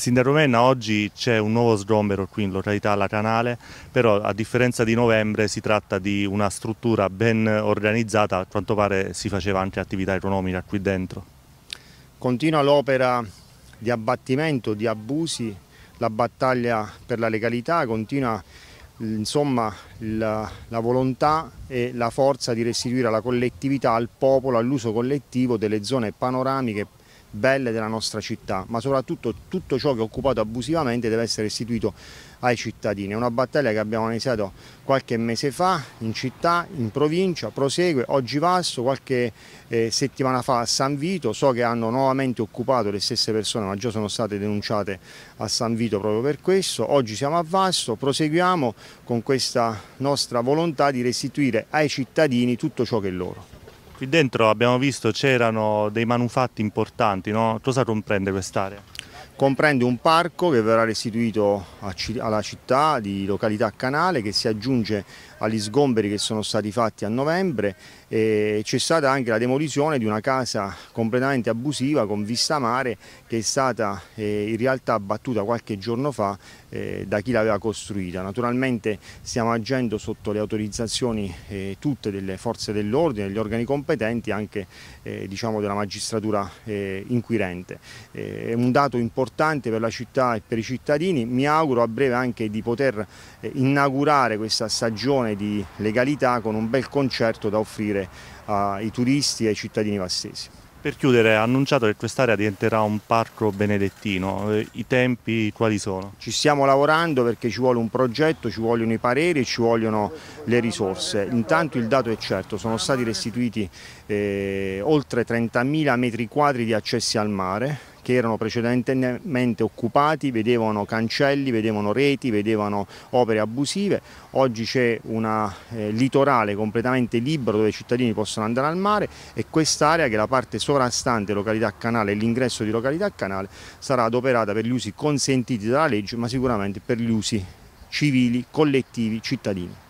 Sin da Ravenna oggi c'è un nuovo sgombero qui in località La Canale, però a differenza di novembre si tratta di una struttura ben organizzata, a quanto pare si faceva anche attività economica qui dentro. Continua l'opera di abbattimento, di abusi, la battaglia per la legalità, continua insomma, la, la volontà e la forza di restituire alla collettività, al popolo, all'uso collettivo delle zone panoramiche belle della nostra città, ma soprattutto tutto ciò che è occupato abusivamente deve essere restituito ai cittadini. È una battaglia che abbiamo iniziato qualche mese fa in città, in provincia, prosegue, oggi Vasso, qualche eh, settimana fa a San Vito, so che hanno nuovamente occupato le stesse persone ma già sono state denunciate a San Vito proprio per questo, oggi siamo a Vasso, proseguiamo con questa nostra volontà di restituire ai cittadini tutto ciò che è loro. Qui dentro abbiamo visto c'erano dei manufatti importanti, no? cosa comprende quest'area? comprende un parco che verrà restituito alla città di località Canale che si aggiunge agli sgomberi che sono stati fatti a novembre e c'è stata anche la demolizione di una casa completamente abusiva con vista mare che è stata eh, in realtà abbattuta qualche giorno fa eh, da chi l'aveva costruita. Naturalmente stiamo agendo sotto le autorizzazioni eh, tutte delle forze dell'ordine, degli organi competenti anche diciamo, della magistratura inquirente. È un dato importante importante per la città e per i cittadini, mi auguro a breve anche di poter eh, inaugurare questa stagione di legalità con un bel concerto da offrire ai turisti e ai cittadini vassesi. Per chiudere, ha annunciato che quest'area diventerà un parco benedettino, eh, i tempi quali sono? Ci stiamo lavorando perché ci vuole un progetto, ci vogliono i pareri, ci vogliono le risorse. Intanto il dato è certo, sono stati restituiti eh, oltre 30.000 metri quadri di accessi al mare, che erano precedentemente occupati, vedevano cancelli, vedevano reti, vedevano opere abusive. Oggi c'è un eh, litorale completamente libero dove i cittadini possono andare al mare e quest'area che è la parte sovrastante località canale e l'ingresso di località canale sarà adoperata per gli usi consentiti dalla legge ma sicuramente per gli usi civili, collettivi, cittadini.